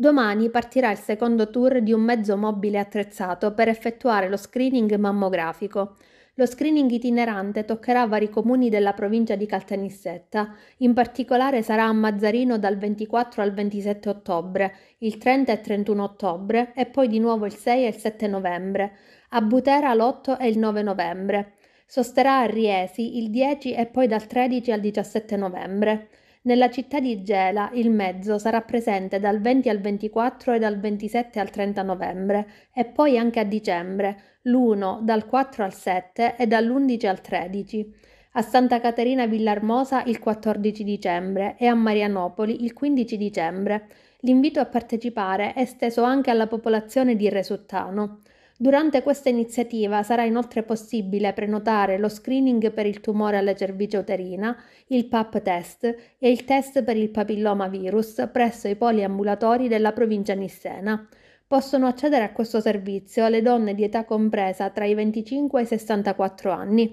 Domani partirà il secondo tour di un mezzo mobile attrezzato per effettuare lo screening mammografico. Lo screening itinerante toccherà vari comuni della provincia di Caltanissetta, in particolare sarà a Mazzarino dal 24 al 27 ottobre, il 30 e 31 ottobre e poi di nuovo il 6 e il 7 novembre, a Butera l'8 e il 9 novembre. Sosterà a Riesi il 10 e poi dal 13 al 17 novembre. Nella città di Gela il mezzo sarà presente dal 20 al 24 e dal 27 al 30 novembre e poi anche a dicembre, l'1 dal 4 al 7 e dall'11 al 13. A Santa Caterina Villarmosa il 14 dicembre e a Marianopoli il 15 dicembre. L'invito a partecipare è esteso anche alla popolazione di Resuttano. Durante questa iniziativa sarà inoltre possibile prenotare lo screening per il tumore alla cervice uterina, il PAP test e il test per il papillomavirus presso i poli ambulatori della provincia nissena. Possono accedere a questo servizio le donne di età compresa tra i 25 e i 64 anni.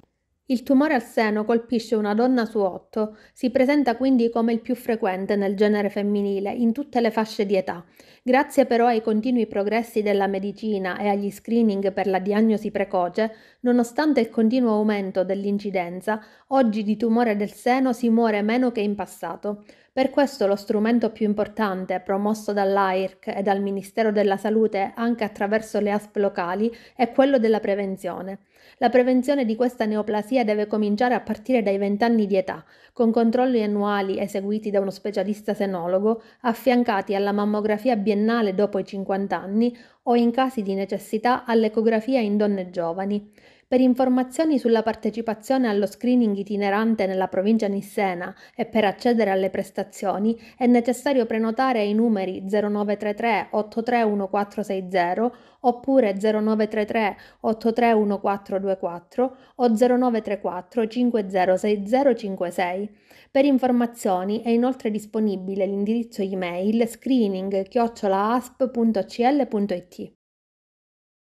Il tumore al seno colpisce una donna su otto, si presenta quindi come il più frequente nel genere femminile in tutte le fasce di età. Grazie però ai continui progressi della medicina e agli screening per la diagnosi precoce, nonostante il continuo aumento dell'incidenza, oggi di tumore del seno si muore meno che in passato. Per questo lo strumento più importante promosso dall'AIRC e dal Ministero della Salute anche attraverso le ASP locali è quello della prevenzione. La prevenzione di questa neoplasia terapia deve cominciare a partire dai 20 anni di età, con controlli annuali eseguiti da uno specialista senologo, affiancati alla mammografia biennale dopo i 50 anni o in casi di necessità all'ecografia in donne giovani. Per informazioni sulla partecipazione allo screening itinerante nella provincia nissena e per accedere alle prestazioni è necessario prenotare i numeri 0933 831460 oppure 0933 831424 o 0934 506056. Per informazioni è inoltre disponibile l'indirizzo email screening-asp.cl.it.